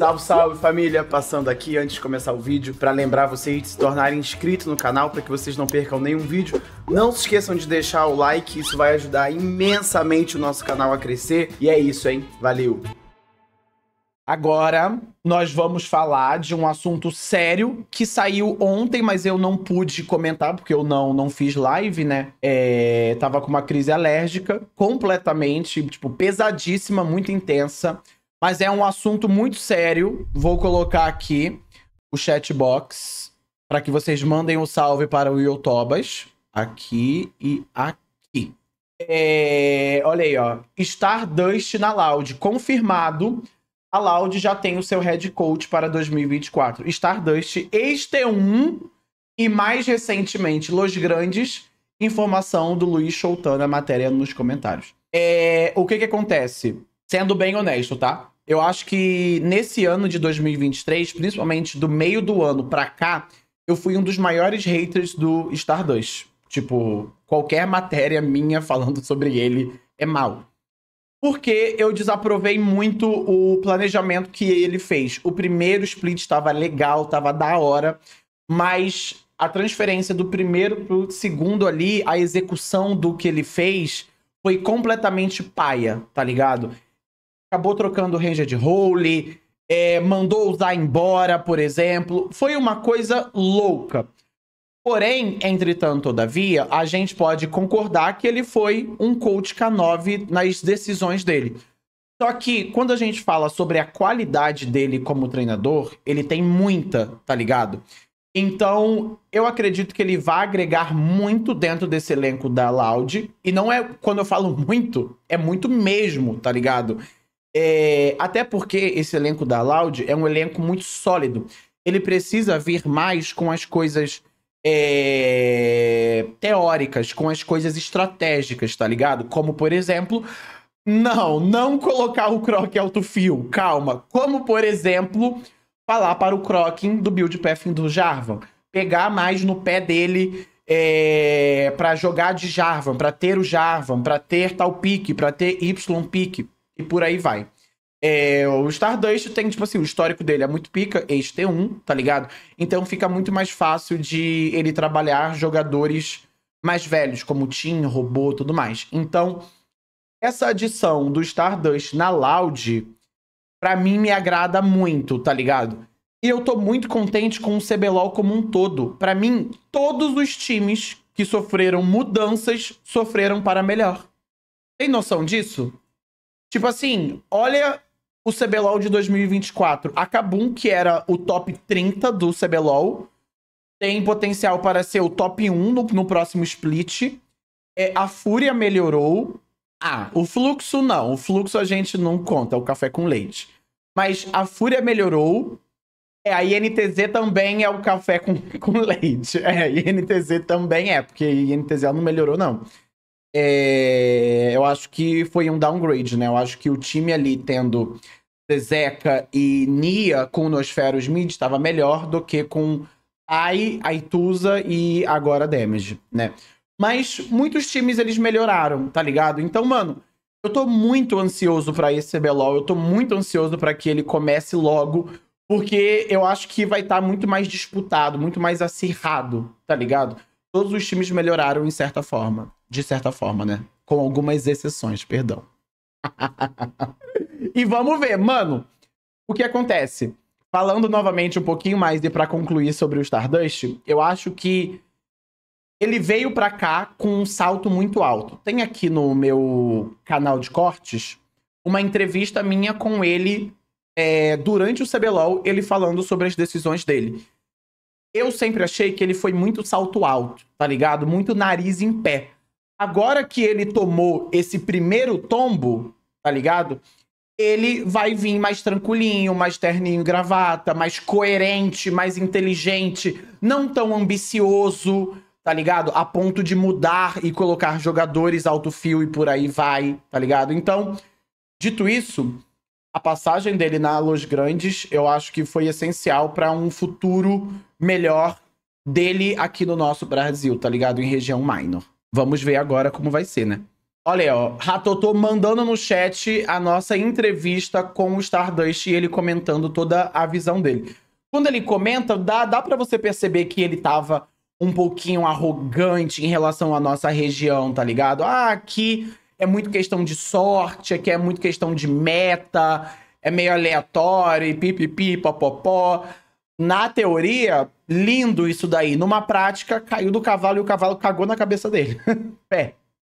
Salve, salve família! Passando aqui antes de começar o vídeo para lembrar vocês de se tornarem inscritos no canal para que vocês não percam nenhum vídeo. Não se esqueçam de deixar o like, isso vai ajudar imensamente o nosso canal a crescer. E é isso, hein? Valeu! Agora nós vamos falar de um assunto sério que saiu ontem, mas eu não pude comentar porque eu não não fiz live, né? É, tava com uma crise alérgica completamente, tipo, pesadíssima, muito intensa. Mas é um assunto muito sério. Vou colocar aqui o chatbox para que vocês mandem o um salve para o Yotobas. Aqui e aqui. É, olha aí, ó. Stardust na Loud. Confirmado. A Loud já tem o seu head coach para 2024. Stardust, este 1 e mais recentemente Los Grandes. Informação do Luiz a matéria nos comentários. É, o que que acontece? Sendo bem honesto, tá? Eu acho que nesse ano de 2023, principalmente do meio do ano pra cá, eu fui um dos maiores haters do Star 2. Tipo, qualquer matéria minha falando sobre ele é mal. Porque eu desaprovei muito o planejamento que ele fez. O primeiro split estava legal, estava da hora, mas a transferência do primeiro pro segundo ali, a execução do que ele fez foi completamente paia, tá ligado? acabou trocando Ranger de Holy, é, mandou usar embora, por exemplo. Foi uma coisa louca. Porém, entretanto, todavia, a gente pode concordar que ele foi um coach K9 nas decisões dele. Só que quando a gente fala sobre a qualidade dele como treinador, ele tem muita, tá ligado? Então, eu acredito que ele vai agregar muito dentro desse elenco da Loud. E não é, quando eu falo muito, é muito mesmo, tá ligado? É, até porque esse elenco da Loud é um elenco muito sólido. Ele precisa vir mais com as coisas é, teóricas, com as coisas estratégicas, tá ligado? Como, por exemplo, não, não colocar o Croc alto fio, calma. Como, por exemplo, falar para o Croc do build pathing do Jarvan. Pegar mais no pé dele é, para jogar de Jarvan, para ter o Jarvan, para ter tal pique, para ter Y pique e por aí vai. É, o Stardust tem, tipo assim, o histórico dele é muito pica, ex-T1, tá ligado? Então fica muito mais fácil de ele trabalhar jogadores mais velhos, como Team, Robô, tudo mais. Então, essa adição do Stardust na Loud, pra mim, me agrada muito, tá ligado? E eu tô muito contente com o CBLOL como um todo. Para mim, todos os times que sofreram mudanças sofreram para melhor. Tem noção disso? Tipo assim, olha o CBLOL de 2024. A Kabum, que era o top 30 do CBLOL, tem potencial para ser o top 1 no, no próximo split. É, a Fúria melhorou. Ah, o fluxo não. O fluxo a gente não conta, é o café com leite. Mas a Fúria melhorou. É, a INTZ também é o café com, com leite. É, a INTZ também é, porque a INTZ não melhorou, não é, eu acho que foi um downgrade, né? Eu acho que o time ali tendo Zeca e Nia com Nosferos mid estava melhor do que com Ai, Aitusa e agora Damage, né? Mas muitos times eles melhoraram, tá ligado? Então, mano, eu tô muito ansioso para esse CBLOL, eu tô muito ansioso para que ele comece logo, porque eu acho que vai estar tá muito mais disputado, muito mais acirrado, tá ligado? Todos os times melhoraram em certa forma de certa forma, né? Com algumas exceções, perdão. e vamos ver, mano, o que acontece? Falando novamente um pouquinho mais e para concluir sobre o Stardust, eu acho que ele veio para cá com um salto muito alto. Tem aqui no meu canal de cortes uma entrevista minha com ele é, durante o CBLOL, ele falando sobre as decisões dele. Eu sempre achei que ele foi muito salto alto, tá ligado? Muito nariz em pé. Agora que ele tomou esse primeiro tombo, tá ligado? Ele vai vir mais tranquilinho, mais terninho, gravata, mais coerente, mais inteligente, não tão ambicioso, tá ligado? A ponto de mudar e colocar jogadores alto fio e por aí vai, tá ligado? Então, dito isso, a passagem dele na Los Grandes, eu acho que foi essencial para um futuro melhor dele aqui no nosso Brasil, tá ligado? Em região minor. Vamos ver agora como vai ser, né? Olha aí, ó. Ratotô mandando no chat a nossa entrevista com o Stardust e ele comentando toda a visão dele. Quando ele comenta, dá, dá para você perceber que ele tava um pouquinho arrogante em relação à nossa região, tá ligado? Ah, aqui é muito questão de sorte, aqui é muito questão de meta, é meio aleatório, pipipi, popopó na teoria, lindo isso daí. Numa prática, caiu do cavalo e o cavalo cagou na cabeça dele. Pé.